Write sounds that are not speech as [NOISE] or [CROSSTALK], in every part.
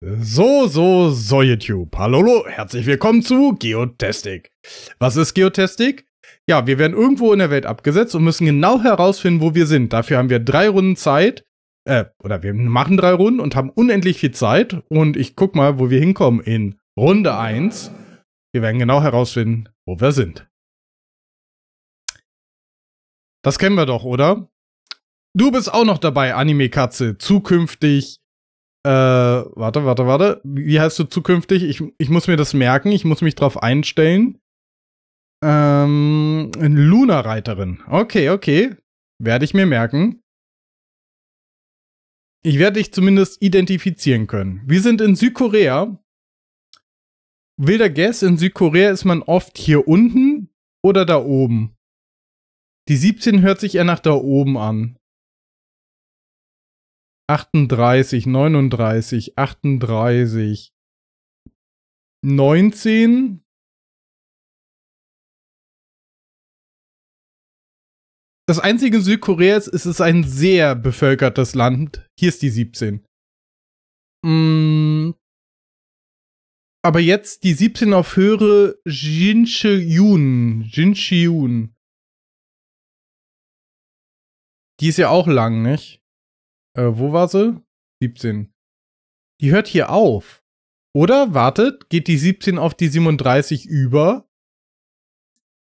So, so, so YouTube. Hallo, herzlich willkommen zu Geotastic. Was ist Geotastic? Ja, wir werden irgendwo in der Welt abgesetzt und müssen genau herausfinden, wo wir sind. Dafür haben wir drei Runden Zeit. Äh, oder wir machen drei Runden und haben unendlich viel Zeit. Und ich guck mal, wo wir hinkommen in Runde 1. Wir werden genau herausfinden, wo wir sind. Das kennen wir doch, oder? Du bist auch noch dabei, Anime-Katze. Zukünftig äh, warte, warte, warte. Wie heißt du zukünftig? Ich, ich muss mir das merken, ich muss mich drauf einstellen. Ähm, Luna-Reiterin. Okay, okay. Werde ich mir merken. Ich werde dich zumindest identifizieren können. Wir sind in Südkorea. Wilder Guess, in Südkorea ist man oft hier unten oder da oben. Die 17 hört sich eher nach da oben an. 38, 39, 38, 19. Das einzige in Südkorea ist, es ist ein sehr bevölkertes Land. Hier ist die 17. Mm. Aber jetzt die 17 auf höhere Jinchiyun. Jinchiyun. Die ist ja auch lang, nicht? Äh, wo war sie? 17. Die hört hier auf. Oder wartet, geht die 17 auf die 37 über?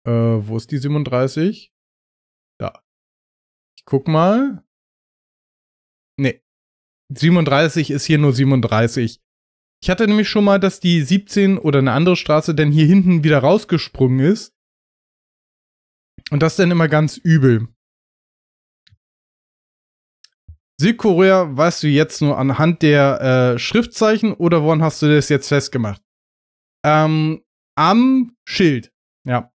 Äh, wo ist die 37? Da. Ich guck mal. Nee. 37 ist hier nur 37. Ich hatte nämlich schon mal, dass die 17 oder eine andere Straße denn hier hinten wieder rausgesprungen ist. Und das dann immer ganz übel. Südkorea weißt du jetzt nur anhand der äh, Schriftzeichen oder woran hast du das jetzt festgemacht? Ähm, am Schild, ja.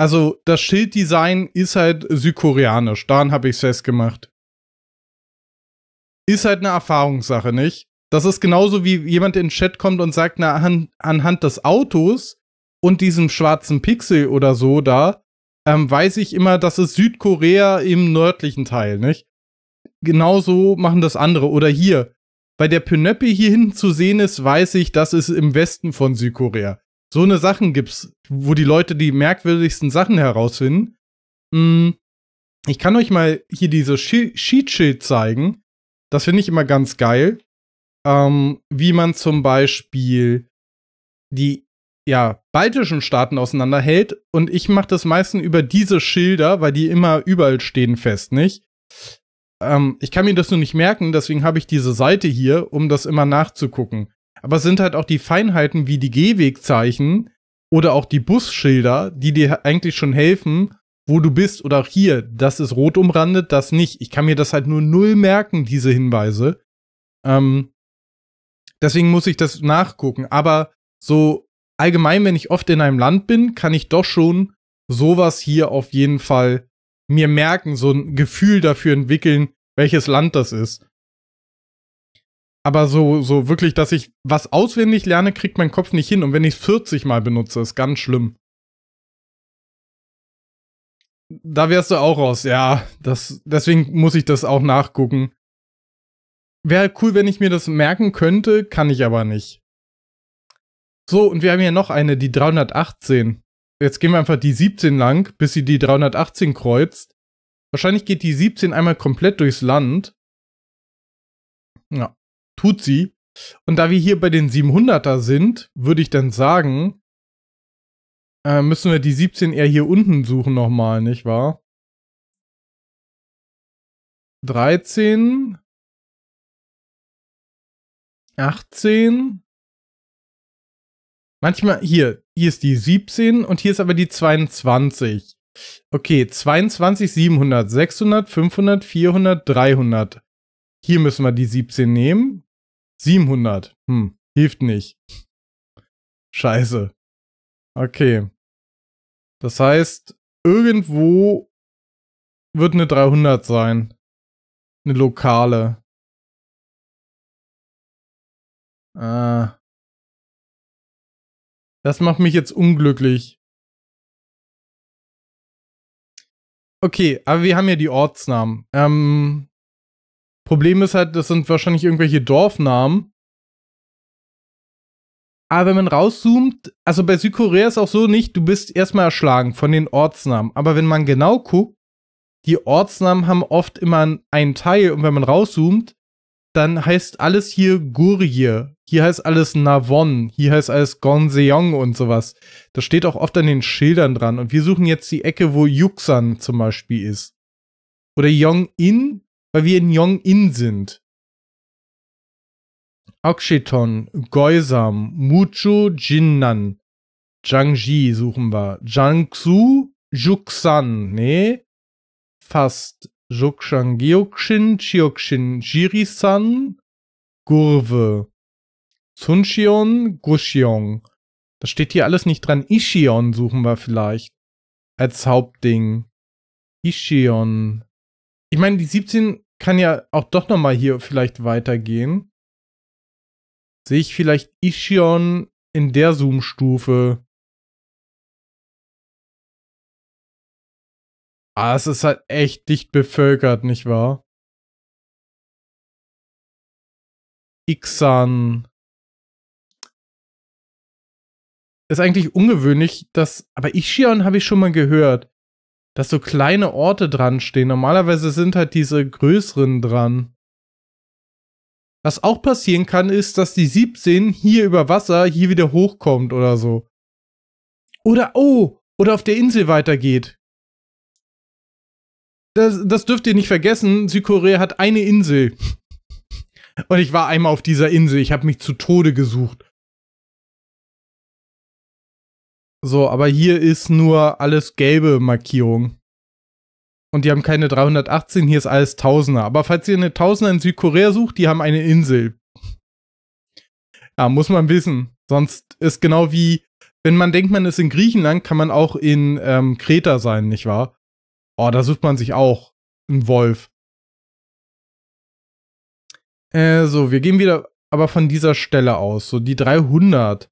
Also das Schilddesign ist halt südkoreanisch, daran habe ich es festgemacht. Ist halt eine Erfahrungssache, nicht? Das ist genauso wie jemand in den Chat kommt und sagt, na, an, anhand des Autos und diesem schwarzen Pixel oder so da, ähm, weiß ich immer, das ist Südkorea im nördlichen Teil, nicht? genauso machen das andere. Oder hier, bei der Pönöppe hier hinten zu sehen ist, weiß ich, das ist im Westen von Südkorea. So eine Sachen gibt's, wo die Leute die merkwürdigsten Sachen herausfinden. Mm, ich kann euch mal hier dieses Sheetschild zeigen. Das finde ich immer ganz geil. Ähm, wie man zum Beispiel die ja, baltischen Staaten auseinanderhält. Und ich mache das meistens über diese Schilder, weil die immer überall stehen fest, nicht? ähm, ich kann mir das nur nicht merken, deswegen habe ich diese Seite hier, um das immer nachzugucken. Aber es sind halt auch die Feinheiten wie die Gehwegzeichen oder auch die Busschilder, die dir eigentlich schon helfen, wo du bist oder auch hier, das ist rot umrandet, das nicht. Ich kann mir das halt nur null merken, diese Hinweise. Ähm, deswegen muss ich das nachgucken. Aber so allgemein, wenn ich oft in einem Land bin, kann ich doch schon sowas hier auf jeden Fall mir merken, so ein Gefühl dafür entwickeln, welches Land das ist. Aber so, so wirklich, dass ich was auswendig lerne, kriegt mein Kopf nicht hin. Und wenn ich es 40 Mal benutze, ist ganz schlimm. Da wärst du auch raus, ja. Das, deswegen muss ich das auch nachgucken. Wäre cool, wenn ich mir das merken könnte, kann ich aber nicht. So, und wir haben hier noch eine, die 318. Jetzt gehen wir einfach die 17 lang, bis sie die 318 kreuzt. Wahrscheinlich geht die 17 einmal komplett durchs Land. Ja, tut sie. Und da wir hier bei den 700er sind, würde ich dann sagen, äh, müssen wir die 17 eher hier unten suchen nochmal, nicht wahr? 13, 18. Manchmal hier, hier ist die 17 und hier ist aber die 22. Okay, 22, 700, 600, 500, 400, 300. Hier müssen wir die 17 nehmen. 700. Hm, hilft nicht. Scheiße. Okay. Das heißt, irgendwo wird eine 300 sein. Eine lokale. Ah. Das macht mich jetzt unglücklich. Okay, aber wir haben ja die Ortsnamen. Ähm, Problem ist halt, das sind wahrscheinlich irgendwelche Dorfnamen. Aber wenn man rauszoomt, also bei Südkorea ist auch so nicht, du bist erstmal erschlagen von den Ortsnamen. Aber wenn man genau guckt, die Ortsnamen haben oft immer einen Teil und wenn man rauszoomt, dann heißt alles hier Gurje hier heißt alles Navon, hier heißt alles Gonseong und sowas. Das steht auch oft an den Schildern dran. Und wir suchen jetzt die Ecke, wo Yuxan zum Beispiel ist. Oder Yong-in, weil wir in Yong-in sind. Okcheton, Goisam, Mucho, Jinnan, Zhangji suchen wir. Jiangsu, Juxan, nee. Fast. Juxan, Geoxin, Chioxin, Jirisan, Gurve. Suncheon, Gushion. Das steht hier alles nicht dran. Ishion suchen wir vielleicht. Als Hauptding. Ishion. Ich meine, die 17 kann ja auch doch nochmal hier vielleicht weitergehen. Sehe ich vielleicht Ishion in der Zoom-Stufe. Ah, es ist halt echt dicht bevölkert, nicht wahr? Ixan. ist eigentlich ungewöhnlich, dass, aber Ishion habe ich schon mal gehört, dass so kleine Orte dran stehen. Normalerweise sind halt diese größeren dran. Was auch passieren kann, ist, dass die 17 hier über Wasser hier wieder hochkommt oder so. Oder, oh, oder auf der Insel weitergeht. Das, das dürft ihr nicht vergessen, Südkorea hat eine Insel. Und ich war einmal auf dieser Insel, ich habe mich zu Tode gesucht. So, aber hier ist nur alles gelbe Markierung. Und die haben keine 318, hier ist alles Tausender. Aber falls ihr eine Tausender in Südkorea sucht, die haben eine Insel. Ja, muss man wissen. Sonst ist genau wie, wenn man denkt, man ist in Griechenland, kann man auch in ähm, Kreta sein, nicht wahr? Oh, da sucht man sich auch einen Wolf. Äh, so, wir gehen wieder aber von dieser Stelle aus. So, die 300.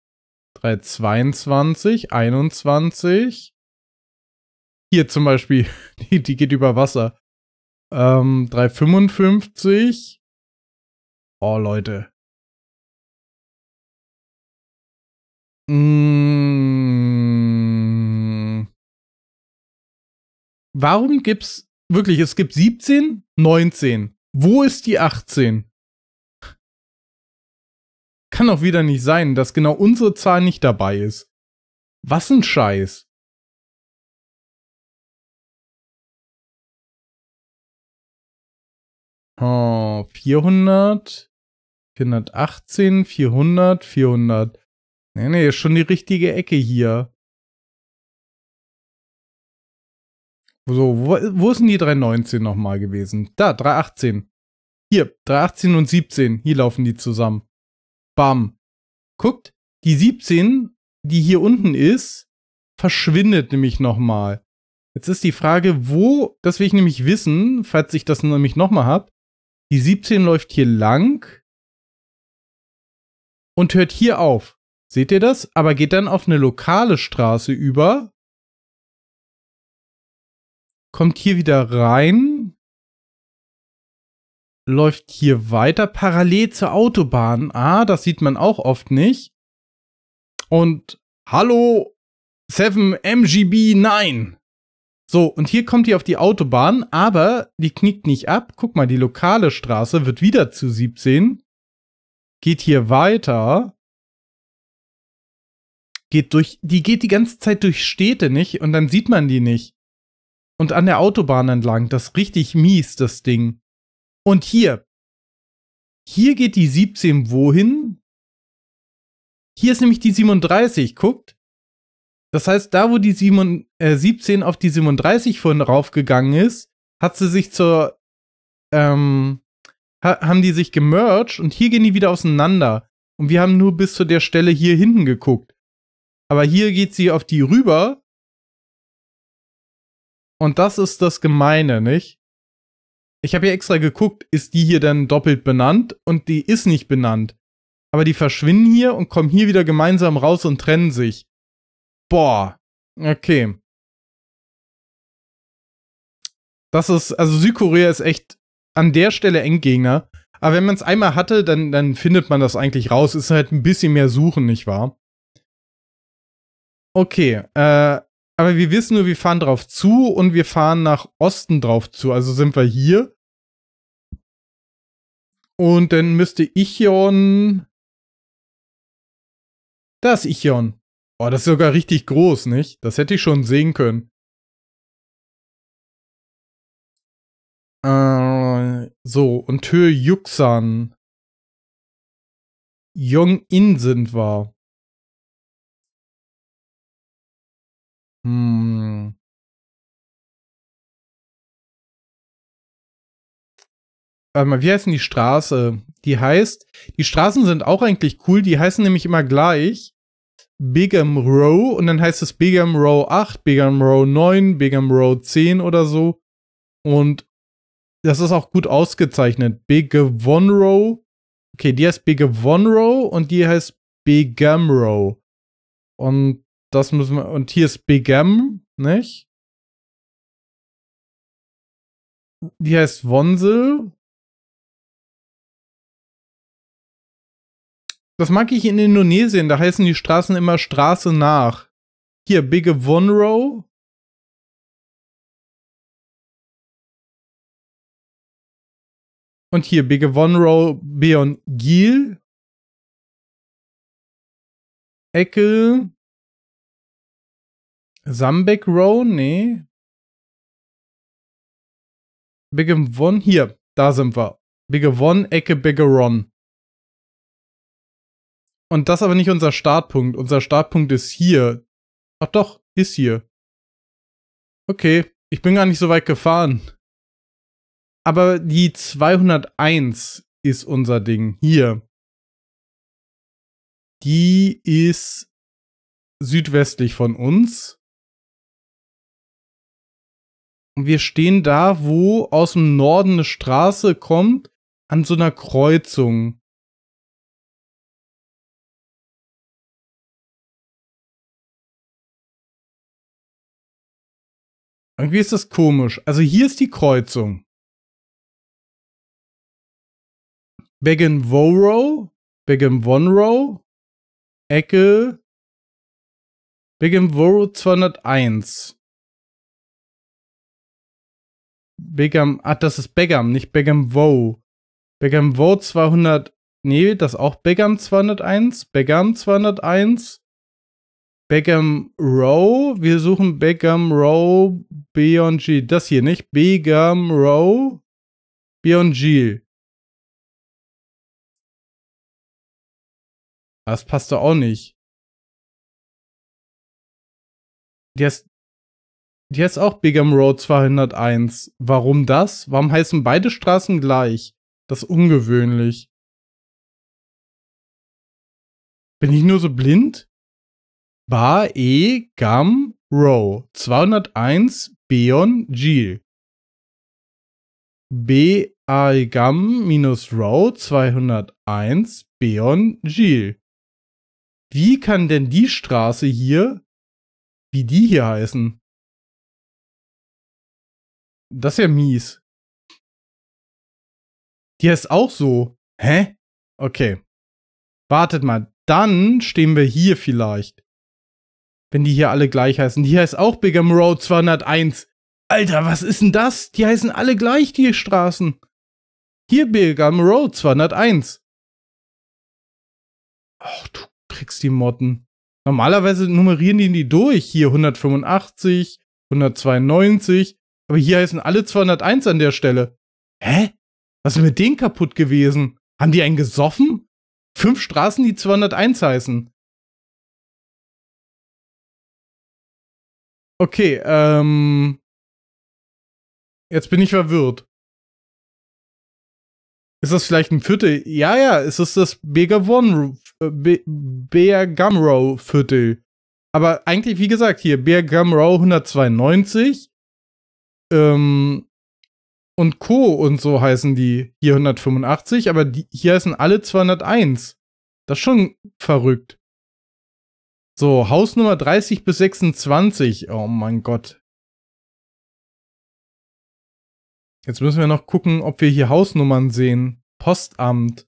3, 22, 21. Hier zum Beispiel, [LAUGHS] die, die geht über Wasser. Ähm, 3,55. Oh, Leute. Mmh. Warum gibt's wirklich, es gibt 17, 19. Wo ist die 18? Kann doch wieder nicht sein, dass genau unsere Zahl nicht dabei ist. Was ein Scheiß. Oh, 400, 418, 400, 400. Nee, nee, ist schon die richtige Ecke hier. So, wo, wo ist denn die 319 nochmal gewesen? Da, 318. Hier, 318 und 17. Hier laufen die zusammen. Bam. Guckt, die 17, die hier unten ist, verschwindet nämlich nochmal. Jetzt ist die Frage, wo, das will ich nämlich wissen, falls ich das nämlich nochmal habe. Die 17 läuft hier lang und hört hier auf. Seht ihr das? Aber geht dann auf eine lokale Straße über, kommt hier wieder rein läuft hier weiter parallel zur Autobahn. Ah, das sieht man auch oft nicht. Und hallo 7MGB9. So, und hier kommt die auf die Autobahn, aber die knickt nicht ab. Guck mal, die lokale Straße wird wieder zu 17. Geht hier weiter. Geht durch, die geht die ganze Zeit durch Städte, nicht? Und dann sieht man die nicht. Und an der Autobahn entlang, das ist richtig mies, das Ding. Und hier. Hier geht die 17 wohin? Hier ist nämlich die 37, guckt. Das heißt, da wo die 7, äh, 17 auf die 37 vorhin raufgegangen ist, hat sie sich zur, ähm, ha haben die sich gemerged und hier gehen die wieder auseinander. Und wir haben nur bis zu der Stelle hier hinten geguckt. Aber hier geht sie auf die rüber. Und das ist das Gemeine, nicht? Ich habe hier extra geguckt, ist die hier dann doppelt benannt und die ist nicht benannt. Aber die verschwinden hier und kommen hier wieder gemeinsam raus und trennen sich. Boah. Okay. Das ist, also Südkorea ist echt an der Stelle Endgegner. Aber wenn man es einmal hatte, dann, dann findet man das eigentlich raus. Ist halt ein bisschen mehr Suchen, nicht wahr? Okay, äh, aber wir wissen nur, wir fahren drauf zu und wir fahren nach Osten drauf zu. Also sind wir hier. Und dann müsste Ichion. Da ist Ichion. Oh, das ist sogar richtig groß, nicht? Das hätte ich schon sehen können. Äh, so, und Tö Yuxan. Jong-in sind wir. Hm. Warte mal, wie heißt denn die Straße? Die heißt, die Straßen sind auch eigentlich cool, die heißen nämlich immer gleich. Bigam Row und dann heißt es Bigam Row 8, Bigam Row 9, Bigam Row 10 oder so. Und das ist auch gut ausgezeichnet. Bigham One Row. Okay, die heißt Bigham One Row und die heißt Bigam Row. Und das müssen wir. Und hier ist Big M, nicht? Die heißt Wonsel. Das mag ich in Indonesien, da heißen die Straßen immer Straße nach. Hier, Bigge Wonrow. Und hier, Bigge Wonrow, Beon Giel. Eckel. Sambek Row? Nee. Bigger One? Hier, da sind wir. Bigger One, Ecke Bigger Run. Und das aber nicht unser Startpunkt. Unser Startpunkt ist hier. Ach doch, ist hier. Okay, ich bin gar nicht so weit gefahren. Aber die 201 ist unser Ding. Hier. Die ist südwestlich von uns. Und wir stehen da, wo aus dem Norden eine Straße kommt, an so einer Kreuzung. Irgendwie ist das komisch. Also hier ist die Kreuzung. Began Voro, Began Vonrow, Ecke, Began Voro 201. Begum, ah, das ist Begum, nicht Begum Wow. Begum Wow 200, nee, das ist auch Begum 201, Begum 201, Begum Row, wir suchen Begum Row Beyond G, das hier nicht, Begum Row Beyond G. Das passt doch auch nicht. Das, die heißt auch Bigham Road 201. Warum das? Warum heißen beide Straßen gleich? Das ist ungewöhnlich. Bin ich nur so blind? Bar E Gam Row 201 Beon Gil. B A -E Gam minus Row 201 Beon Gil. Wie kann denn die Straße hier, wie die hier heißen? Das ist ja mies. Die ist auch so. Hä? Okay. Wartet mal. Dann stehen wir hier vielleicht. Wenn die hier alle gleich heißen. Die heißt auch Bigam Road 201. Alter, was ist denn das? Die heißen alle gleich, die Straßen. Hier Bigam Road 201. Ach, du kriegst die Motten. Normalerweise nummerieren die die durch. Hier 185, 192, aber hier heißen alle 201 an der Stelle. Hä? Was ist mit denen kaputt gewesen? Haben die einen gesoffen? Fünf Straßen, die 201 heißen. Okay, ähm. Jetzt bin ich verwirrt. Ist das vielleicht ein Viertel? Ja, ja, es ist das Begavon, äh, Be Bergamrow Viertel. Aber eigentlich, wie gesagt, hier Bergamrow 192, ähm, und Co. und so heißen die hier 185, aber die, hier heißen alle 201. Das ist schon verrückt. So, Hausnummer 30 bis 26. Oh mein Gott. Jetzt müssen wir noch gucken, ob wir hier Hausnummern sehen. Postamt.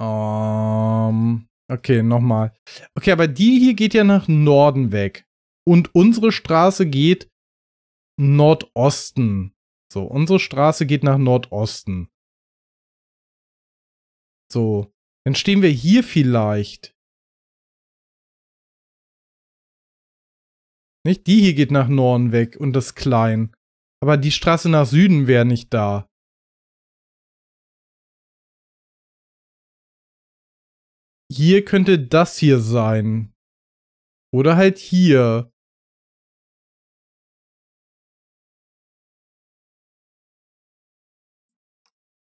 Ähm, okay, nochmal. Okay, aber die hier geht ja nach Norden weg. Und unsere Straße geht Nordosten. So, unsere Straße geht nach Nordosten. So, dann stehen wir hier vielleicht. Nicht? Die hier geht nach Norden weg und das Klein. Aber die Straße nach Süden wäre nicht da. Hier könnte das hier sein. Oder halt hier.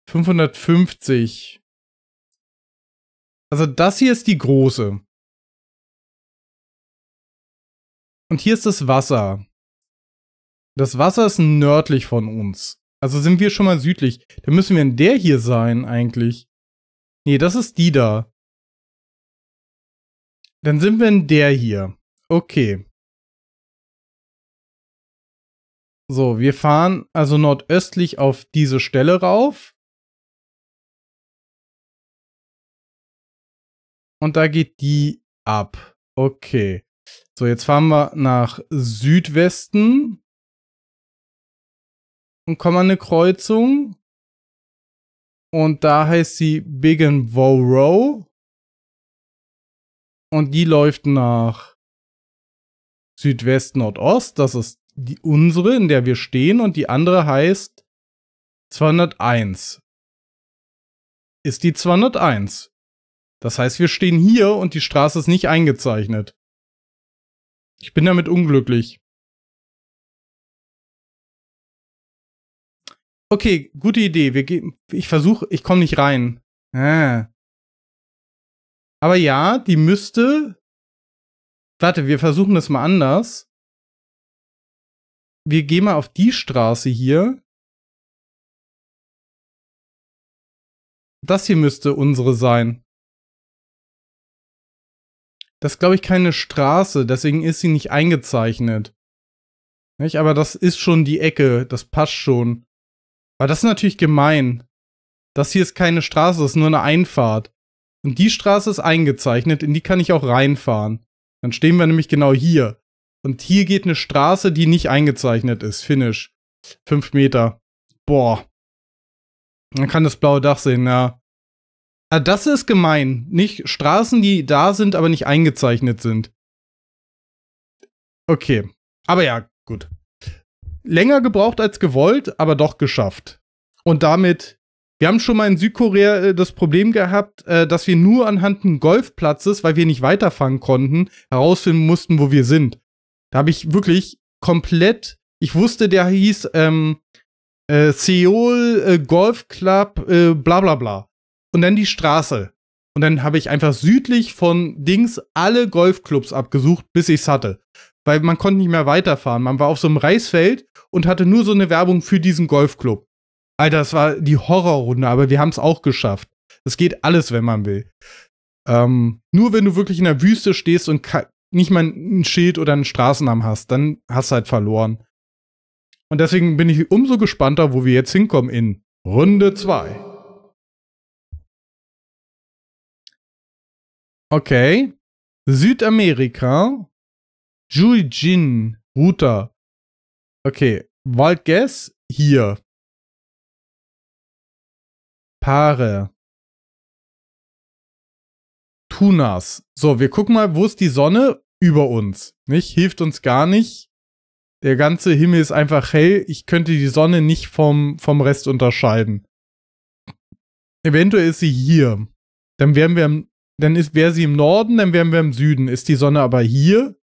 550. Also das hier ist die große. Und hier ist das Wasser. Das Wasser ist nördlich von uns. Also sind wir schon mal südlich. Da müssen wir in der hier sein eigentlich. Nee, das ist die da. Dann sind wir in der hier. Okay. So, wir fahren also nordöstlich auf diese Stelle rauf. Und da geht die ab. Okay. So, jetzt fahren wir nach Südwesten. Und kommen an eine Kreuzung. Und da heißt sie Biggenborough. Und die läuft nach Südwest, Nordost. Das ist die unsere, in der wir stehen. Und die andere heißt 201. Ist die 201. Das heißt, wir stehen hier und die Straße ist nicht eingezeichnet. Ich bin damit unglücklich. Okay, gute Idee. Wir gehen. Ich versuche, ich komme nicht rein. Ah. Aber ja, die müsste. Warte, wir versuchen das mal anders. Wir gehen mal auf die Straße hier. Das hier müsste unsere sein. Das ist, glaube ich, keine Straße, deswegen ist sie nicht eingezeichnet. Nicht? Aber das ist schon die Ecke, das passt schon. Aber das ist natürlich gemein. Das hier ist keine Straße, das ist nur eine Einfahrt. Und die Straße ist eingezeichnet, in die kann ich auch reinfahren. Dann stehen wir nämlich genau hier. Und hier geht eine Straße, die nicht eingezeichnet ist. Finish. Fünf Meter. Boah. Man kann das blaue Dach sehen, ja. Ah, das ist gemein. Nicht Straßen, die da sind, aber nicht eingezeichnet sind. Okay. Aber ja, gut. Länger gebraucht als gewollt, aber doch geschafft. Und damit, wir haben schon mal in Südkorea äh, das Problem gehabt, äh, dass wir nur anhand eines Golfplatzes, weil wir nicht weiterfahren konnten, herausfinden mussten, wo wir sind. Da habe ich wirklich komplett, ich wusste, der hieß ähm, äh, Seoul äh, Golf Club, äh, bla bla bla und dann die Straße. Und dann habe ich einfach südlich von Dings alle Golfclubs abgesucht, bis ich es hatte. Weil man konnte nicht mehr weiterfahren. Man war auf so einem Reisfeld und hatte nur so eine Werbung für diesen Golfclub. Alter, das war die Horrorrunde, aber wir haben es auch geschafft. Es geht alles, wenn man will. Ähm, nur wenn du wirklich in der Wüste stehst und nicht mal ein Schild oder einen Straßennamen hast, dann hast du halt verloren. Und deswegen bin ich umso gespannter, wo wir jetzt hinkommen in Runde 2. Okay. Südamerika. Jujin Router. Okay. Wild Guess hier. Paare. Tunas. So, wir gucken mal, wo ist die Sonne? Über uns. Nicht? Hilft uns gar nicht. Der ganze Himmel ist einfach hell. Ich könnte die Sonne nicht vom, vom Rest unterscheiden. Eventuell ist sie hier. Dann wären wir im dann ist, wäre sie im Norden, dann wären wir im Süden. Ist die Sonne aber hier,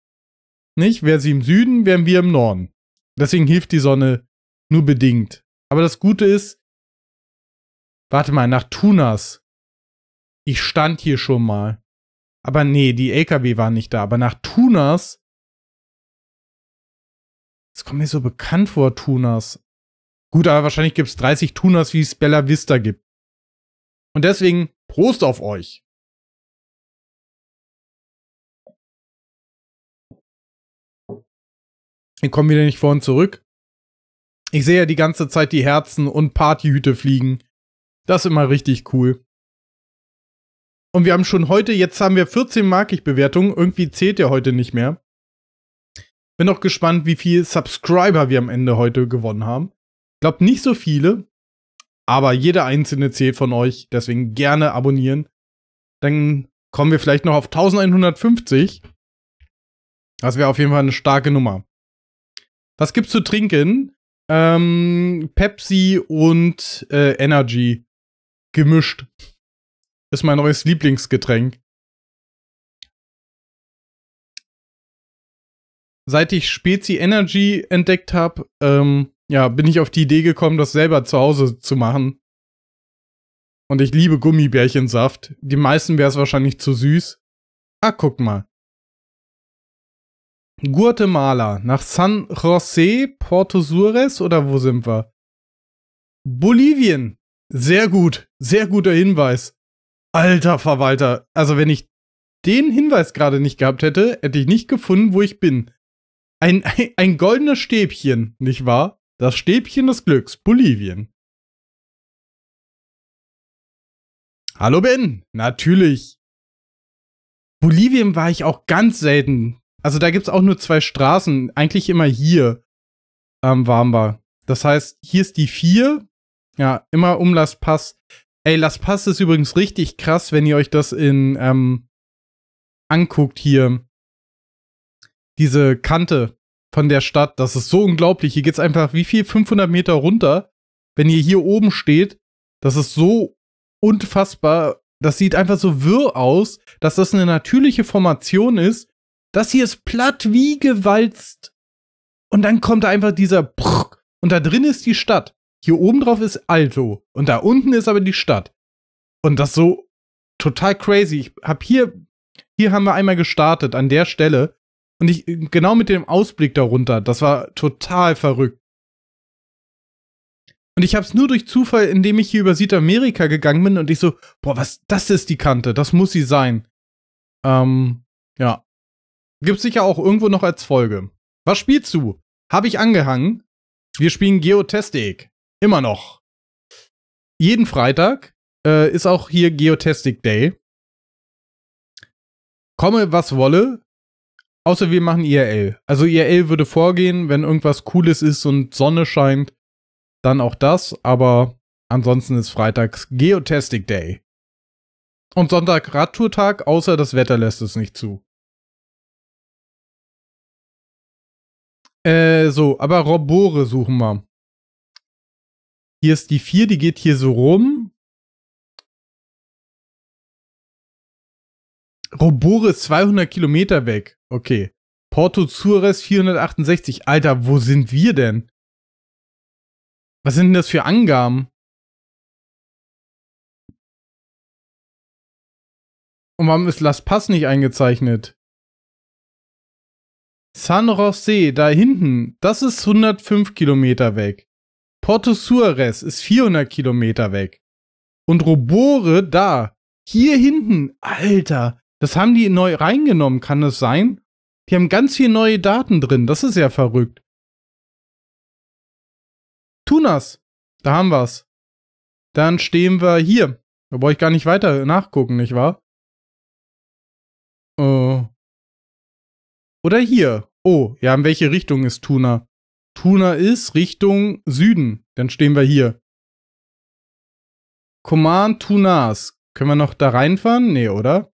nicht? Wäre sie im Süden, wären wir im Norden. Deswegen hilft die Sonne nur bedingt. Aber das Gute ist, warte mal, nach Tunas. Ich stand hier schon mal. Aber nee, die LKW waren nicht da. Aber nach Tunas. Das kommt mir so bekannt vor, Tunas. Gut, aber wahrscheinlich gibt es 30 Tunas, wie es Bella Vista gibt. Und deswegen Prost auf euch! Ich komme wieder nicht vor und zurück. Ich sehe ja die ganze Zeit die Herzen und Partyhüte fliegen. Das ist immer richtig cool. Und wir haben schon heute, jetzt haben wir 14 Markig-Bewertungen. Irgendwie zählt der heute nicht mehr. Bin auch gespannt, wie viele Subscriber wir am Ende heute gewonnen haben. Glaubt nicht so viele, aber jeder einzelne zählt von euch. Deswegen gerne abonnieren. Dann kommen wir vielleicht noch auf 1150. Das wäre auf jeden Fall eine starke Nummer. Was gibt's zu trinken? Ähm, Pepsi und äh, Energy gemischt. Ist mein neues Lieblingsgetränk. Seit ich Spezi Energy entdeckt habe, ähm, ja, bin ich auf die Idee gekommen, das selber zu Hause zu machen. Und ich liebe Gummibärchensaft. Die meisten wäre es wahrscheinlich zu süß. Ah, guck mal. Guatemala, nach San José, Porto Sures oder wo sind wir? Bolivien. Sehr gut, sehr guter Hinweis. Alter Verwalter, also wenn ich den Hinweis gerade nicht gehabt hätte, hätte ich nicht gefunden, wo ich bin. Ein, ein, [LAUGHS] ein goldenes Stäbchen, nicht wahr? Das Stäbchen des Glücks, Bolivien. Hallo Ben, natürlich. Bolivien war ich auch ganz selten also da gibt es auch nur zwei Straßen, eigentlich immer hier am ähm, Warmbar. Das heißt, hier ist die 4, ja, immer um Las Paz. Ey, Las Paz ist übrigens richtig krass, wenn ihr euch das in ähm, anguckt hier. Diese Kante von der Stadt, das ist so unglaublich. Hier geht es einfach wie viel 500 Meter runter. Wenn ihr hier oben steht, das ist so unfassbar. Das sieht einfach so wirr aus, dass das eine natürliche Formation ist, das hier ist platt wie gewalzt. Und dann kommt da einfach dieser Brrr, und da drin ist die Stadt. Hier oben drauf ist Alto und da unten ist aber die Stadt. Und das so total crazy. Ich hab hier, hier haben wir einmal gestartet an der Stelle und ich genau mit dem Ausblick darunter. Das war total verrückt. Und ich habe es nur durch Zufall, indem ich hier über Südamerika gegangen bin und ich so, boah, was, das ist die Kante, das muss sie sein. Ähm, ja. Gibt's sicher auch irgendwo noch als Folge. Was spielst du? Habe ich angehangen. Wir spielen Geotastic. Immer noch. Jeden Freitag äh, ist auch hier Geotastic Day. Komme, was wolle. Außer wir machen IRL. Also IRL würde vorgehen, wenn irgendwas Cooles ist und Sonne scheint, dann auch das. Aber ansonsten ist Freitags Geotastic Day. Und Sonntag Radtourtag, außer das Wetter lässt es nicht zu. Äh, so, aber Robore suchen wir. Hier ist die 4, die geht hier so rum. Robore ist 200 Kilometer weg. Okay. Porto Zures 468. Alter, wo sind wir denn? Was sind denn das für Angaben? Und warum ist Las Pass nicht eingezeichnet? San Jose, da hinten, das ist 105 Kilometer weg. Porto Suarez ist 400 Kilometer weg. Und Robore, da, hier hinten, Alter, das haben die neu reingenommen, kann das sein? Die haben ganz viel neue Daten drin, das ist ja verrückt. Tunas, da haben wir's. Dann stehen wir hier. Da brauche ich gar nicht weiter nachgucken, nicht wahr? Oder hier. Oh, ja, in welche Richtung ist Tuna? Tuna ist Richtung Süden. Dann stehen wir hier. Command Tunas. Können wir noch da reinfahren? Nee, oder?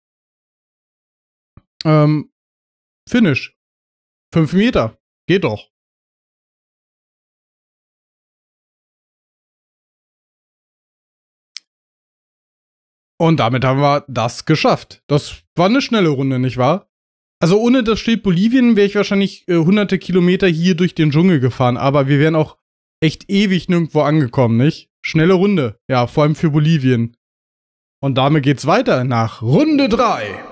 Ähm, Finish. Fünf Meter. Geht doch. Und damit haben wir das geschafft. Das war eine schnelle Runde, nicht wahr? Also ohne das Schild Bolivien wäre ich wahrscheinlich äh, hunderte Kilometer hier durch den Dschungel gefahren, aber wir wären auch echt ewig nirgendwo angekommen, nicht? Schnelle Runde, ja, vor allem für Bolivien. Und damit geht's weiter nach Runde 3.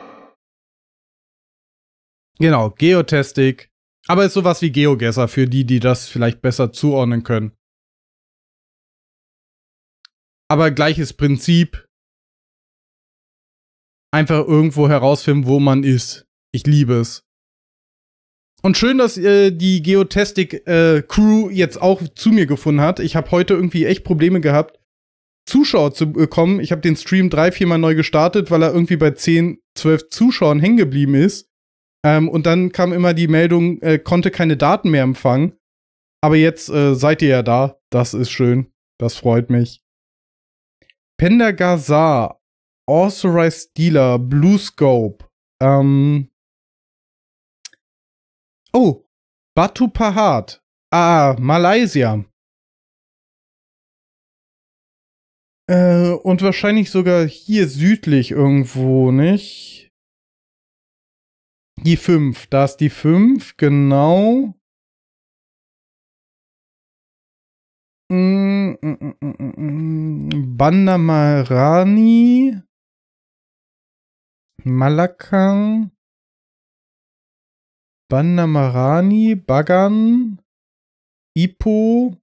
Genau, Geotastic. Aber ist sowas wie Geogesser für die, die das vielleicht besser zuordnen können. Aber gleiches Prinzip. Einfach irgendwo herausfinden, wo man ist. Ich liebe es. Und schön, dass äh, die Geotastic-Crew äh, jetzt auch zu mir gefunden hat. Ich habe heute irgendwie echt Probleme gehabt, Zuschauer zu bekommen. Ich habe den Stream drei, viermal neu gestartet, weil er irgendwie bei 10, 12 Zuschauern hängen geblieben ist. Ähm, und dann kam immer die Meldung, äh, konnte keine Daten mehr empfangen. Aber jetzt äh, seid ihr ja da. Das ist schön. Das freut mich. Pendergazar, Authorized Dealer, Bluescope. Ähm, Oh, Batu Pahat. Ah, Malaysia. Äh, und wahrscheinlich sogar hier südlich irgendwo, nicht? Die 5, da ist die 5, genau. Mm, mm, mm, Bandamarani. Malakang. Bandamarani, Bagan, Ipo.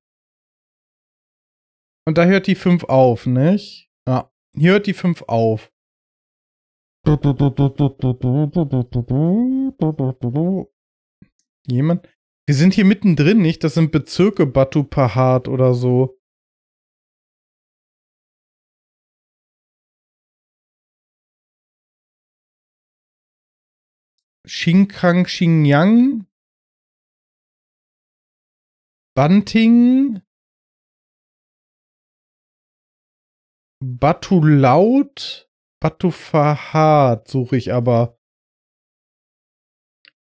Und da hört die 5 auf, nicht? Ja, hier hört die 5 auf. Jemand? Wir sind hier mittendrin, nicht? Das sind Bezirke Batu Pahat oder so. Xingkang Xingyang, Banting, Batu Laut, Batu Batufahad suche ich aber.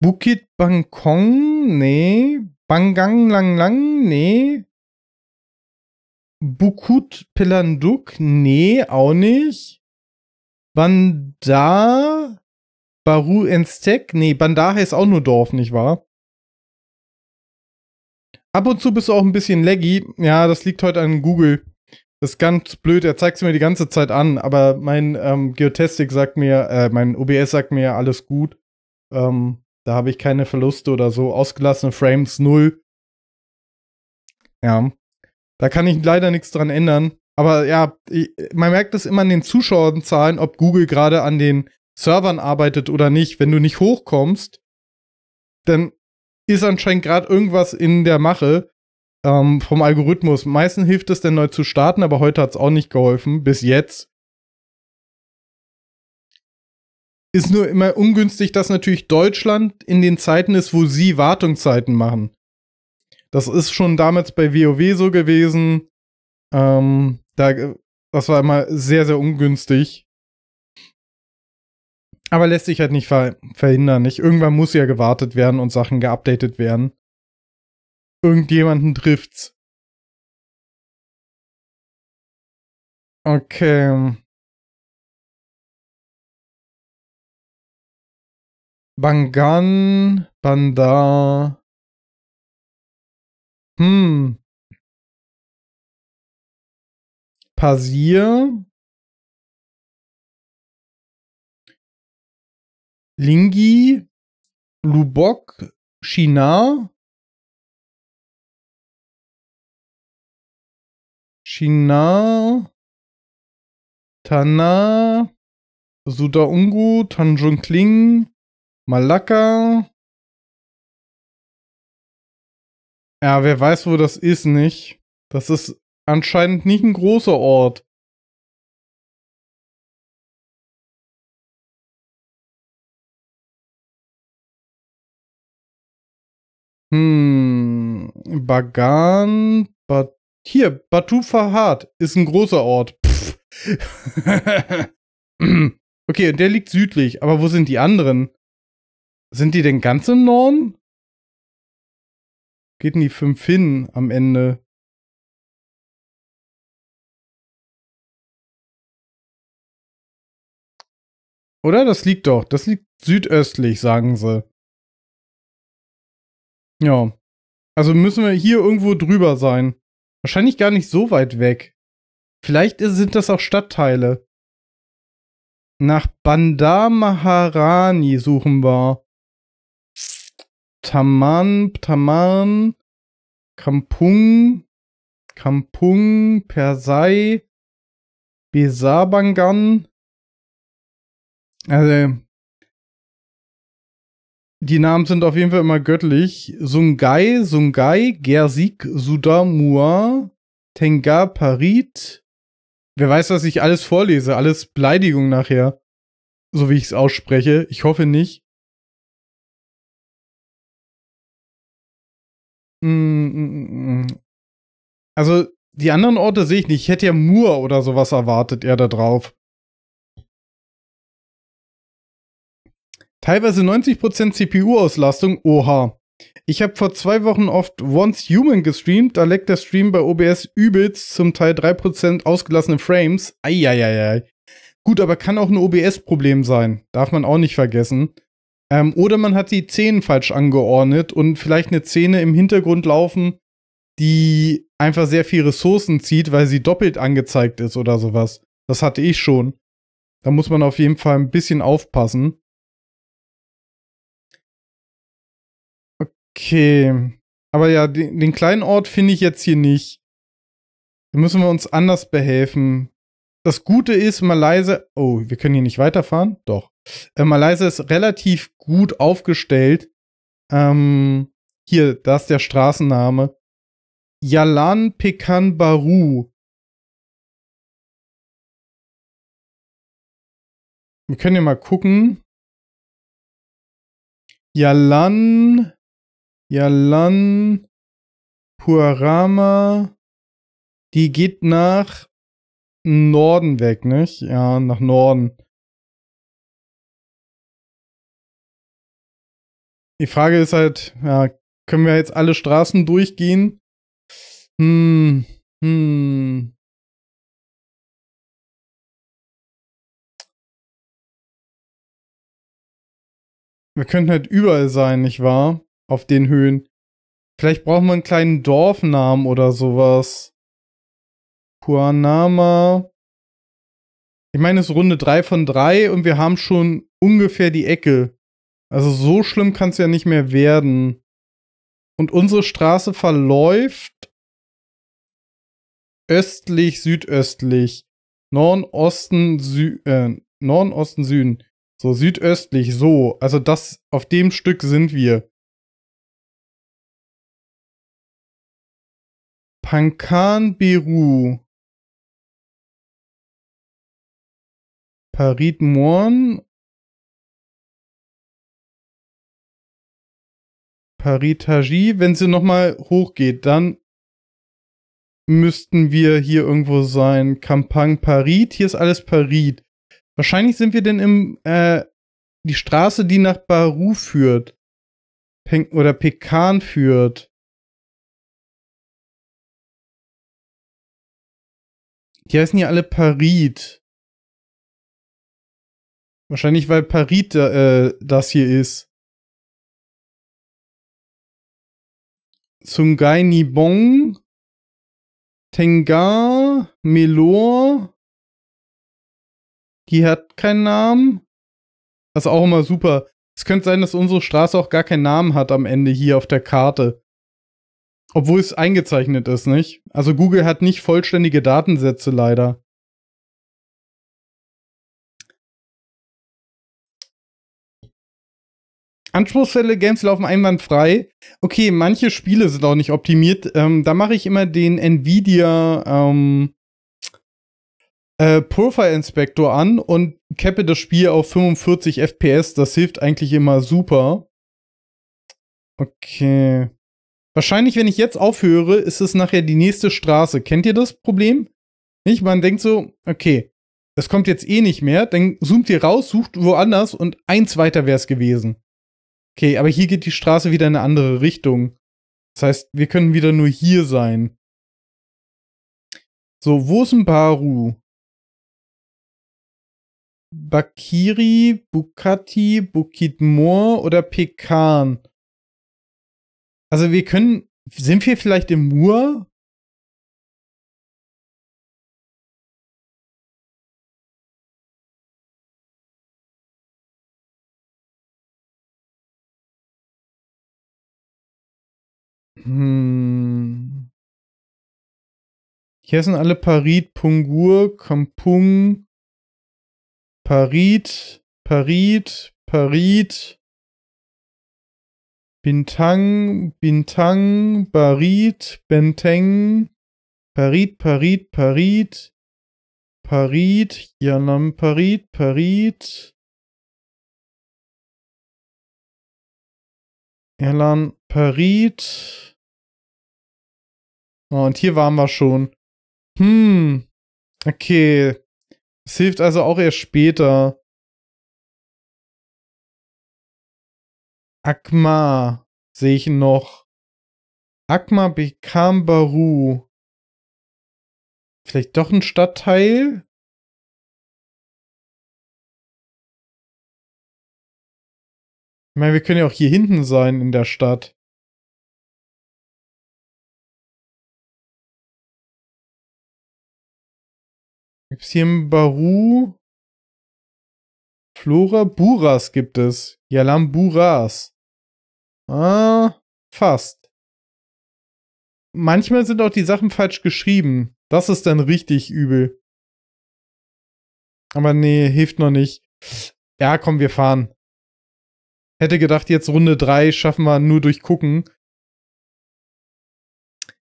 Bukit Bangkong, nee. Bangang Lang Lang, nee. Bukut Pelanduk, nee, auch nicht. Bandar, Baru Enstek. Nee, Bandar heißt auch nur Dorf, nicht wahr? Ab und zu bist du auch ein bisschen laggy. Ja, das liegt heute an Google. Das ist ganz blöd, er zeigt es mir die ganze Zeit an, aber mein ähm, Geotastic sagt mir, äh, mein OBS sagt mir, alles gut. Ähm, da habe ich keine Verluste oder so. Ausgelassene Frames null. Ja. Da kann ich leider nichts dran ändern. Aber ja, ich, man merkt es immer an den Zuschauerzahlen, ob Google gerade an den Servern arbeitet oder nicht, wenn du nicht hochkommst, dann ist anscheinend gerade irgendwas in der Mache ähm, vom Algorithmus. Meistens hilft es denn neu zu starten, aber heute hat es auch nicht geholfen, bis jetzt. Ist nur immer ungünstig, dass natürlich Deutschland in den Zeiten ist, wo sie Wartungszeiten machen. Das ist schon damals bei WoW so gewesen. Ähm, da, das war immer sehr, sehr ungünstig. Aber lässt sich halt nicht ver verhindern. Nicht? Irgendwann muss ja gewartet werden und Sachen geupdatet werden. Irgendjemanden trifft's. Okay. Bangan, Banda. Hm. Pasir. Lingi, Lubok, China, China, Tana, Sudaungu, Tanjung Kling, Malakka. Ja, wer weiß, wo das ist, nicht? Das ist anscheinend nicht ein großer Ort. Hm, Bagan, Bat hier, Batu Fahad ist ein großer Ort. [LAUGHS] okay, und der liegt südlich, aber wo sind die anderen? Sind die denn ganz im Norden? Geht denn die fünf hin am Ende? Oder? Das liegt doch. Das liegt südöstlich, sagen sie. Ja. Also müssen wir hier irgendwo drüber sein. Wahrscheinlich gar nicht so weit weg. Vielleicht sind das auch Stadtteile. Nach Bandar Maharani suchen wir. Taman, Taman, Kampung, Kampung, Persei, Besabangan. Also, die Namen sind auf jeden Fall immer göttlich. Sungai, Sungai, Gersik, Sudamua, Tenga, Parit. Wer weiß, was ich alles vorlese. Alles Beleidigung nachher. So wie ich es ausspreche. Ich hoffe nicht. Mm, mm, mm, also, die anderen Orte sehe ich nicht. Ich hätte ja Mur oder sowas erwartet, eher da drauf. Teilweise 90% CPU-Auslastung, oha. Ich habe vor zwei Wochen oft Once Human gestreamt, da leckt der Stream bei OBS übelst, zum Teil 3% ausgelassene Frames. Eieieiei. Gut, aber kann auch ein OBS-Problem sein. Darf man auch nicht vergessen. Ähm, oder man hat die Szenen falsch angeordnet und vielleicht eine Szene im Hintergrund laufen, die einfach sehr viel Ressourcen zieht, weil sie doppelt angezeigt ist oder sowas. Das hatte ich schon. Da muss man auf jeden Fall ein bisschen aufpassen. Okay. Aber ja, den, den kleinen Ort finde ich jetzt hier nicht. Da müssen wir uns anders behelfen. Das Gute ist, Malaysia. Oh, wir können hier nicht weiterfahren? Doch. Äh, Malaysia ist relativ gut aufgestellt. Ähm, hier, da ist der Straßenname. Yalan Pekan Baru. Wir können ja mal gucken. Yalan Yalan Puarama, die geht nach Norden weg, nicht? Ja, nach Norden. Die Frage ist halt, ja, können wir jetzt alle Straßen durchgehen? Hm, hm. Wir könnten halt überall sein, nicht wahr? auf den Höhen. Vielleicht brauchen wir einen kleinen Dorfnamen oder sowas. Puanama. Ich meine, es ist Runde 3 von 3 und wir haben schon ungefähr die Ecke. Also so schlimm kann es ja nicht mehr werden. Und unsere Straße verläuft östlich, südöstlich. Norden, Osten, Sü äh, Norden, Osten, Süden. So, südöstlich, so. Also das, auf dem Stück sind wir. Pankan Beru. Parit Morn. Paritaji, wenn sie nochmal hochgeht, dann müssten wir hier irgendwo sein. Kampang Parit, hier ist alles Parit. Wahrscheinlich sind wir denn im, äh, die Straße, die nach Baru führt. Peng oder Pekan führt. Die heißen ja alle Parit. Wahrscheinlich, weil Parit äh, das hier ist. Sungai Nibong, Tengar, Melor. Die hat keinen Namen. Das ist auch immer super. Es könnte sein, dass unsere Straße auch gar keinen Namen hat am Ende hier auf der Karte. Obwohl es eingezeichnet ist, nicht? Also Google hat nicht vollständige Datensätze leider. Anspruchsfälle, Games laufen einwandfrei. Okay, manche Spiele sind auch nicht optimiert. Ähm, da mache ich immer den Nvidia ähm, äh, Profile Inspector an und cappe das Spiel auf 45 FPS. Das hilft eigentlich immer super. Okay. Wahrscheinlich, wenn ich jetzt aufhöre, ist es nachher die nächste Straße. Kennt ihr das Problem? Nicht? Man denkt so, okay, das kommt jetzt eh nicht mehr, dann zoomt ihr raus, sucht woanders und eins weiter wäre es gewesen. Okay, aber hier geht die Straße wieder in eine andere Richtung. Das heißt, wir können wieder nur hier sein. So, wo ist ein Baru? Bakiri, Bukati, Bukitmoor oder Pekan? Also wir können, sind wir vielleicht im Moor? Hm. Hier sind alle Parit, Pungur, Kampung, Parit, Parit, Parit. Bintang, Bintang, Barit, Benteng, Parit, Parit, Parit, Parit, Yanam, Parit, Parit, Erlan, Parit. Oh, und hier waren wir schon. Hm, okay. Es hilft also auch erst später. Akma sehe ich noch. Akma bekam Baru. Vielleicht doch ein Stadtteil? Ich meine, wir können ja auch hier hinten sein in der Stadt. Gibt's hier einen Baru? Flora Buras gibt es. Yalam Buras. Ah, fast. Manchmal sind auch die Sachen falsch geschrieben. Das ist dann richtig übel. Aber nee, hilft noch nicht. Ja, komm, wir fahren. Hätte gedacht, jetzt Runde 3 schaffen wir nur durch Gucken.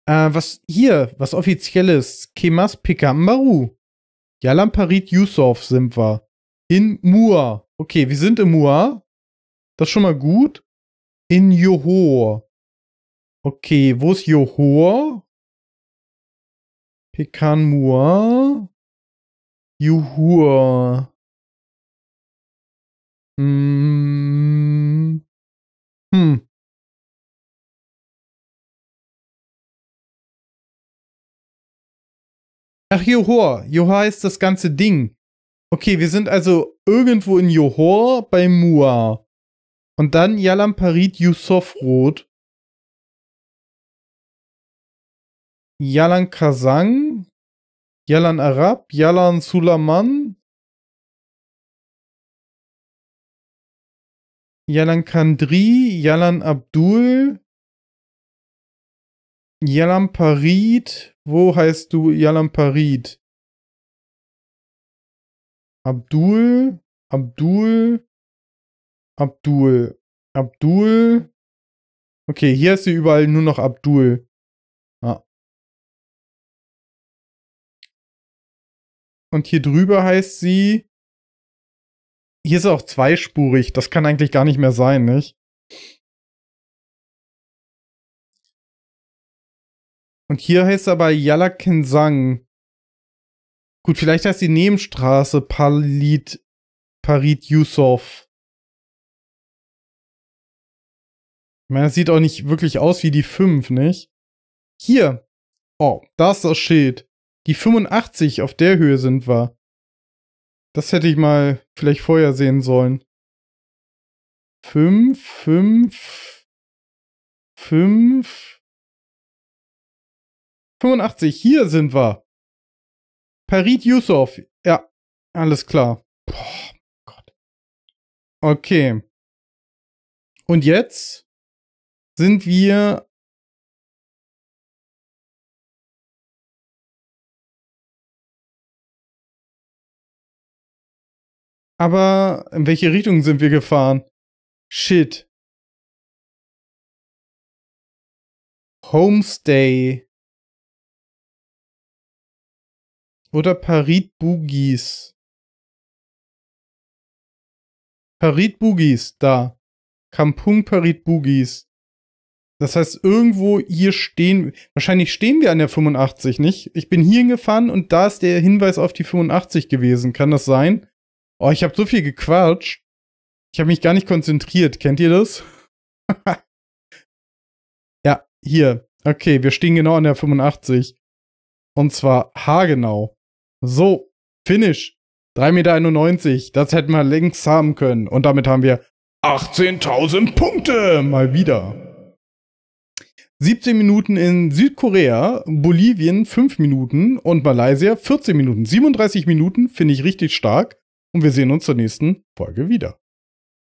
Äh, was hier, was offizielles. Kemas Pekambaru. Parit Yusuf Simp war. In Mua. Okay, wir sind in Mua. Das ist schon mal gut. In Johor. Okay, wo ist Johor? Pekan Mua. Johor. Hm. Hm. Ach, Johor. Johor ist das ganze Ding. Okay, wir sind also irgendwo in Johor bei Mua. Und dann Jalamparit Rot. Yalan Kazang. Yalan Arab. Yalan Sulaman. Yalan Kandri. Yalan Abdul. Yalan Parit. Wo heißt du Yalan Parit? Abdul, Abdul, Abdul, Abdul. Okay, hier ist sie überall nur noch Abdul. Ah. Und hier drüber heißt sie. Hier ist sie auch zweispurig. Das kann eigentlich gar nicht mehr sein, nicht? Und hier heißt sie aber Yala Gut, vielleicht heißt die Nebenstraße Palit, Parit Yusuf. Ich meine, das sieht auch nicht wirklich aus wie die 5, nicht? Hier. Oh, da ist das Schild. Die 85 auf der Höhe sind wir. Das hätte ich mal vielleicht vorher sehen sollen. 5, 5, 5. 85, hier sind wir. Parit Yusuf. Ja, alles klar. Boah, Gott. Okay. Und jetzt sind wir Aber in welche Richtung sind wir gefahren? Shit. Homestay. Oder Parit Bugis. Parit Bugis, da. Kampung Parit Bugis. Das heißt, irgendwo hier stehen, wahrscheinlich stehen wir an der 85, nicht? Ich bin hier hingefahren und da ist der Hinweis auf die 85 gewesen. Kann das sein? Oh, ich habe so viel gequatscht. Ich habe mich gar nicht konzentriert. Kennt ihr das? [LAUGHS] ja, hier. Okay, wir stehen genau an der 85. Und zwar haargenau. So, Finish. 3,91 Meter. Das hätten wir längst haben können. Und damit haben wir 18.000 Punkte. Mal wieder. 17 Minuten in Südkorea, Bolivien 5 Minuten und Malaysia 14 Minuten. 37 Minuten finde ich richtig stark. Und wir sehen uns zur nächsten Folge wieder.